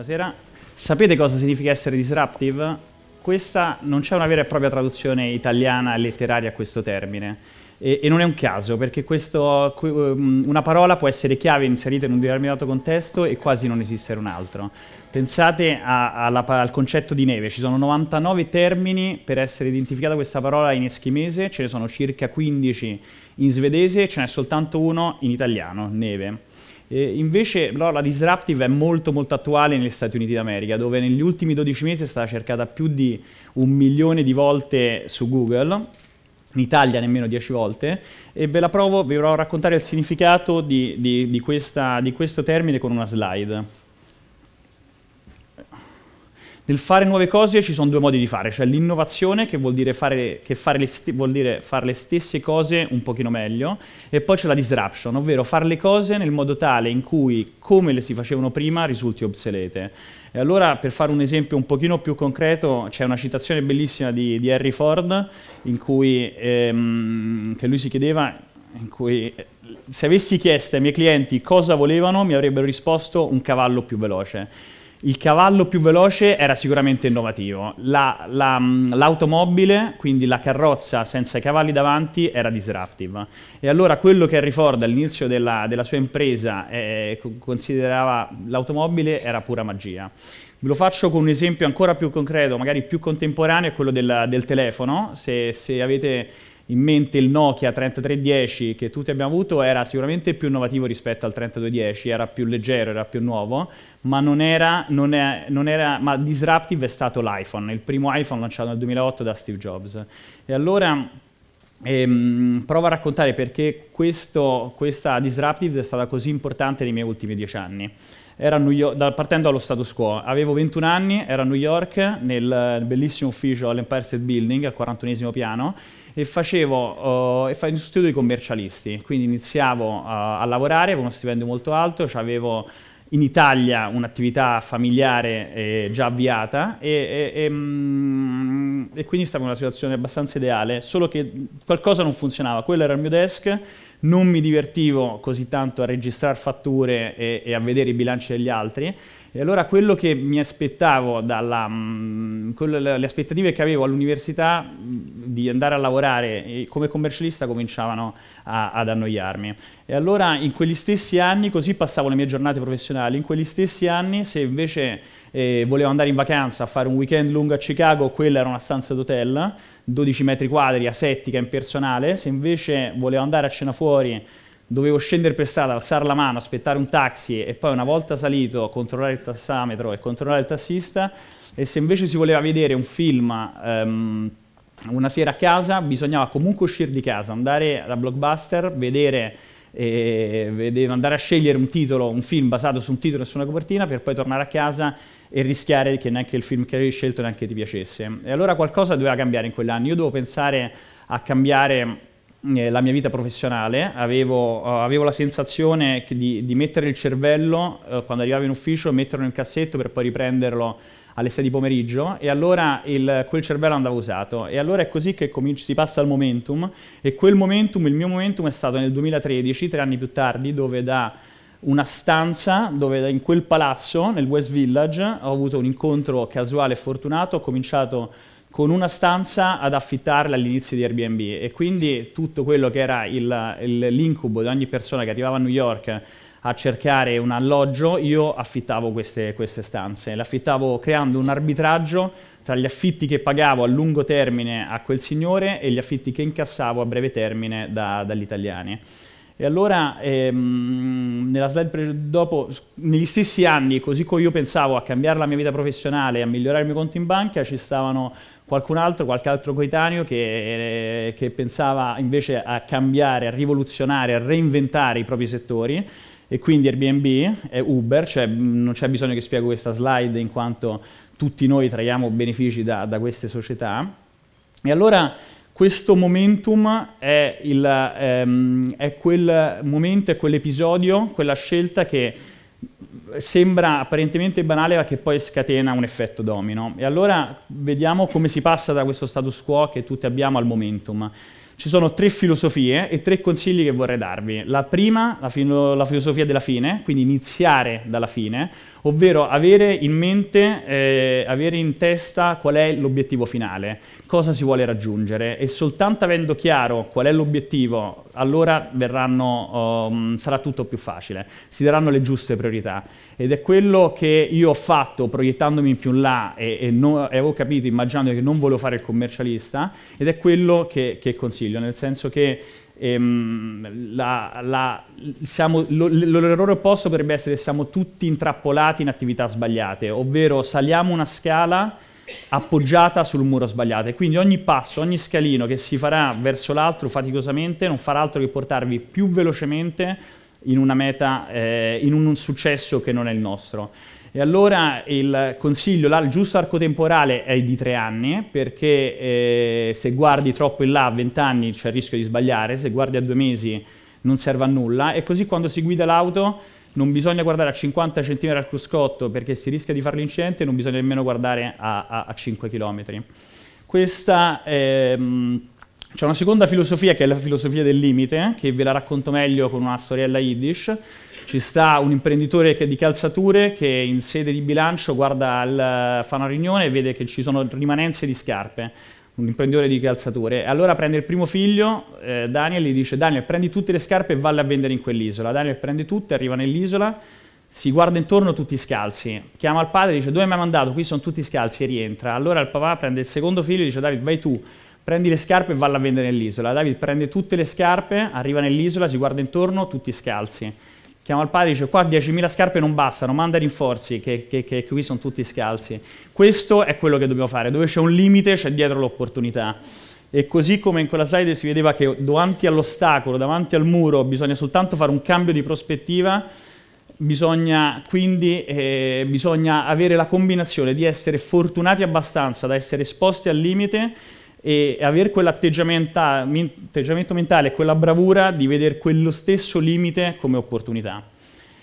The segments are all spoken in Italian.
Buonasera. Sapete cosa significa essere disruptive? Questa non c'è una vera e propria traduzione italiana letteraria a questo termine. E, e non è un caso, perché questo, um, una parola può essere chiave inserita in un determinato contesto e quasi non esistere un altro. Pensate a, alla, al concetto di neve, ci sono 99 termini per essere identificata questa parola in eschimese, ce ne sono circa 15 in svedese, e ce n'è soltanto uno in italiano, neve. Eh, invece no, la disruptive è molto molto attuale negli Stati Uniti d'America, dove negli ultimi 12 mesi è stata cercata più di un milione di volte su Google in Italia nemmeno 10 volte, e ve la provo, vi provo a raccontare il significato di, di, di, questa, di questo termine con una slide. Nel fare nuove cose ci sono due modi di fare, cioè l'innovazione che vuol dire fare, che fare st- vuol dire fare le stesse cose un pochino meglio e poi c'è la disruption, ovvero fare le cose nel modo tale in cui come le si facevano prima risulti obsolete. E allora, per fare un esempio un pochino più concreto, c'è una citazione bellissima di, di Harry Ford, in cui ehm, lui si chiedeva, cui, se avessi chiesto ai miei clienti cosa volevano, mi avrebbero risposto un cavallo più veloce il cavallo più veloce era sicuramente innovativo, la, la, l'automobile, quindi la carrozza senza i cavalli davanti, era disruptive. E allora quello che Henry Ford all'inizio della, della sua impresa eh, considerava l'automobile era pura magia. Ve lo faccio con un esempio ancora più concreto, magari più contemporaneo, è quello del, del telefono. se, se avete in mente il Nokia 3310 che tutti abbiamo avuto era sicuramente più innovativo rispetto al 3210, era più leggero, era più nuovo, ma non era, non è, non era ma disruptive è stato l'iPhone, il primo iPhone lanciato nel 2008 da Steve Jobs. E allora ehm, provo a raccontare perché questo, questa disruptive è stata così importante nei miei ultimi dieci anni. York, da, partendo dallo status quo, avevo 21 anni, ero a New York nel bellissimo ufficio all'Empire State Building al 41 piano e facevo uh, e fa- in studio di commercialisti, quindi iniziavo uh, a lavorare con uno stipendio molto alto, cioè avevo in Italia un'attività familiare eh, già avviata e, e, e, mm, e, quindi stavo in una situazione abbastanza ideale, solo che qualcosa non funzionava, quello era il mio desk, non mi divertivo così tanto a registrare fatture e, a vedere i bilanci degli altri e allora quello che mi aspettavo dalla, mh, mm, quello, le aspettative che avevo all'università mh, di andare a lavorare come commercialista cominciavano a, ad annoiarmi. E allora in quegli stessi anni, così passavo le mie giornate professionali, in quegli stessi anni se invece eh, volevo andare in vacanza a fare un weekend lungo a Chicago, quella era una stanza d'hotel, 12 metri quadri, asettica, impersonale, se invece volevo andare a cena fuori dovevo scendere per strada, alzare la mano, aspettare un taxi e poi una volta salito controllare il tassametro e controllare il tassista e se invece si voleva vedere un film... Um, una sera a casa bisognava comunque uscire di casa, andare da Blockbuster, vedere, eh, vedere, andare a scegliere un titolo, un film basato su un titolo e su una copertina per poi tornare a casa e rischiare che neanche il film che avevi scelto neanche ti piacesse. E allora qualcosa doveva cambiare in quell'anno. Io dovevo pensare a cambiare eh, la mia vita professionale, avevo, uh, avevo la sensazione di, di, mettere il cervello uh, quando arrivavo in ufficio, metterlo nel cassetto per poi riprenderlo alle 6 di pomeriggio e allora il, quel cervello andava usato e allora è così che cominci, si passa al momentum e quel momentum, il mio momentum è stato nel 2013, tre anni più tardi, dove da una stanza dove in quel palazzo, nel West Village, ho avuto un incontro casuale e fortunato, ho cominciato con una stanza ad affittarla all'inizio di Airbnb e quindi tutto quello che era l'incubo di ogni persona che arrivava a New York a cercare un alloggio, io affittavo queste, queste stanze, le affittavo creando un arbitraggio tra gli affitti che pagavo a lungo termine a quel signore e gli affitti che incassavo a breve termine da, dagli italiani. E allora, ehm, nella slide dopo, negli stessi anni, così come io pensavo a cambiare la mia vita professionale, a migliorare il mio conto in banca, ci stavano qualcun altro, qualche altro coetaneo che, eh, che, pensava invece a cambiare, a rivoluzionare, a reinventare i propri settori e quindi Airbnb e Uber, cioè mm, non c'è bisogno che spiego questa slide in quanto tutti noi traiamo benefici da, da queste società. E allora questo momentum è, il, ehm, è quel momento, è quell'episodio, quella scelta che sembra apparentemente banale ma che poi scatena un effetto domino. E allora vediamo come si passa da questo status quo che tutti abbiamo al momentum. Ci sono tre filosofie e tre consigli che vorrei darvi. La prima, la, filo la filosofia della fine, quindi iniziare dalla fine, ovvero avere in mente, eh, avere in testa qual è l'obiettivo finale, cosa si vuole raggiungere e soltanto avendo chiaro qual è l'obiettivo, allora verranno, um, sarà tutto più facile, si daranno le giuste priorità ed è quello che io ho fatto proiettandomi più in là e, e, non, e avevo capito immaginando che non volevo fare il commercialista ed è quello che, che consiglio Consiglio, nel senso che ehm, la, la, siamo, lo, l'errore opposto potrebbe essere che siamo tutti intrappolati in attività sbagliate, ovvero saliamo una scala appoggiata sul muro sbagliato e quindi ogni passo, ogni scalino che si farà verso l'altro faticosamente non farà altro che portarvi più velocemente in una meta, eh, in un successo che non è il nostro. E allora il consiglio, là, il giusto arco temporale è di tre anni, perché eh, se guardi troppo in là a vent'anni c'è il rischio di sbagliare, se guardi a due mesi non serve a nulla, e così quando si guida l'auto non bisogna guardare a 50 cm al cruscotto perché si rischia di fare l'incidente, non bisogna nemmeno guardare a, a, a 5 km. Questa ehm, c'è una seconda filosofia che è la filosofia del limite, che ve la racconto meglio con una storiella Yiddish, ci sta un imprenditore di calzature che in sede di bilancio guarda il, fa una riunione e vede che ci sono rimanenze di scarpe un imprenditore di calzature. Allora prende il primo figlio, eh, Daniel, gli dice Daniel prendi tutte le scarpe e valle a vendere in quell'isola. Daniel prende tutte, arriva nell'isola, si guarda intorno tutti scalzi, chiama il padre e dice dove mi hai mandato? Qui sono tutti scalzi e rientra. Allora il papà prende il secondo figlio e dice David vai tu, prendi le scarpe e valle a vendere nell'isola. David prende tutte le scarpe, arriva nell'isola, si guarda intorno, tutti scalzi chiama il padre e dice qua 10.000 scarpe non bastano, manda rinforzi che, che, che, qui sono tutti scalzi. Questo è quello che dobbiamo fare, dove c'è un limite c'è dietro l'opportunità. E così come in quella slide si vedeva che davanti all'ostacolo, davanti al muro, bisogna soltanto fare un cambio di prospettiva, bisogna quindi eh, bisogna avere la combinazione di essere fortunati abbastanza da essere esposti al limite, e avere quell'atteggiamento mentale, quella bravura di vedere quello stesso limite come opportunità.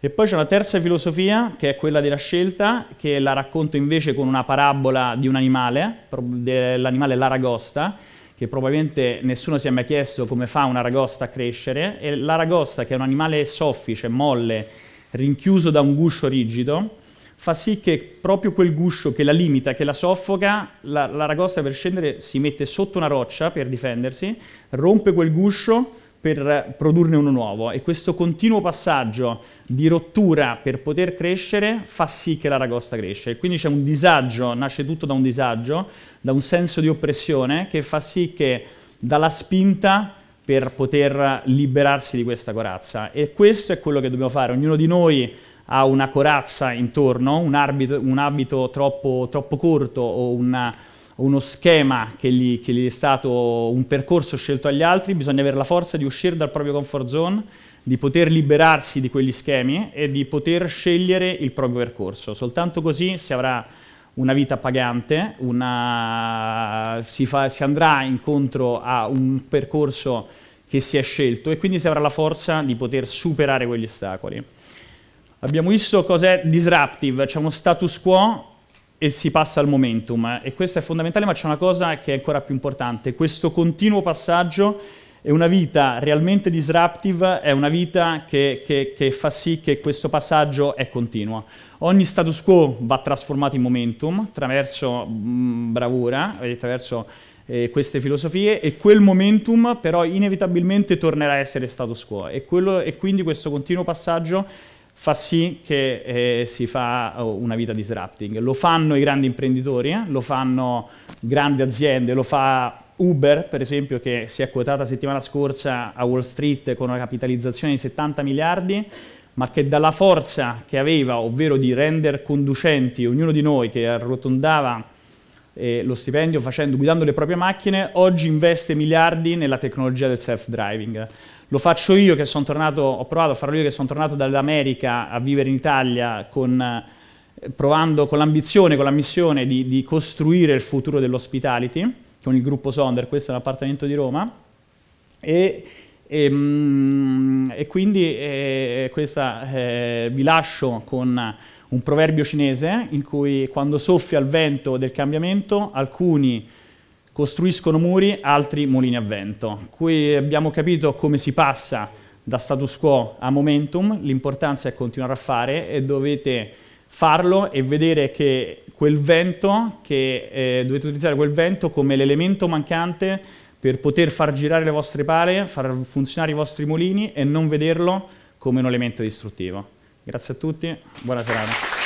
E poi c'è una terza filosofia, che è quella della scelta, che la racconto invece con una parabola di un animale, dell'animale l'aragosta, che probabilmente nessuno si è mai chiesto come fa un'aragosta a crescere, e l'aragosta, che è un animale soffice, molle, rinchiuso da un guscio rigido, fa sì che proprio quel guscio che la limita, che la soffoca, la, ragosta per scendere si mette sotto una roccia per difendersi, rompe quel guscio per produrne uno nuovo e questo continuo passaggio di rottura per poter crescere fa sì che la ragosta cresce. E quindi c'è un disagio, nasce tutto da un disagio, da un senso di oppressione che fa sì che dalla spinta per poter liberarsi di questa corazza. E questo è quello che dobbiamo fare, ognuno di noi ha una corazza intorno, un, arbito, un abito troppo, troppo, corto o una, uno schema che gli, che gli è stato un percorso scelto agli altri, bisogna avere la forza di uscire dal proprio comfort zone, di poter liberarsi di quegli schemi e di poter scegliere il proprio percorso. Soltanto così si avrà una vita pagante, una, si, fa, si, andrà incontro a un percorso che si è scelto e quindi si avrà la forza di poter superare quegli ostacoli. Abbiamo visto cos'è disruptive, c'è uno status quo e si passa al momentum. E questo è fondamentale, ma c'è una cosa che è ancora più importante. Questo continuo passaggio è una vita realmente disruptive, è una vita che, che, che fa sì che questo passaggio è continuo. Ogni status quo va trasformato in momentum attraverso mh, mm, bravura, attraverso eh, queste filosofie e quel momentum però inevitabilmente tornerà a essere status quo e, quello, e quindi questo continuo passaggio fa sì che eh, si fa oh, una vita disrupting. Lo fanno i grandi imprenditori, eh? lo fanno grandi aziende, lo fa Uber, per esempio, che si è quotata settimana scorsa a Wall Street con una capitalizzazione di 70 miliardi, ma che dalla forza che aveva, ovvero di rendere conducenti ognuno di noi che arrotondava eh, lo stipendio facendo, guidando le proprie macchine, oggi investe miliardi nella tecnologia del self-driving. Lo faccio io che sono tornato, ho provato a farlo io che sono tornato dall'America a vivere in Italia con, eh, provando con l'ambizione, con la missione di, di costruire il futuro dell'ospitality con il gruppo Sonder, questo è l'appartamento di Roma. E, e, ehm, e quindi eh, questa eh, vi lascio con un proverbio cinese in cui quando soffia il vento del cambiamento alcuni costruiscono muri, altri mulini a vento. Qui abbiamo capito come si passa da status quo a momentum, l'importanza è continuare a fare e dovete farlo e vedere che quel vento, che eh, dovete utilizzare quel vento come l'elemento mancante per poter far girare le vostre pale, far funzionare i vostri mulini e non vederlo come un elemento distruttivo. Grazie a tutti, buona serata.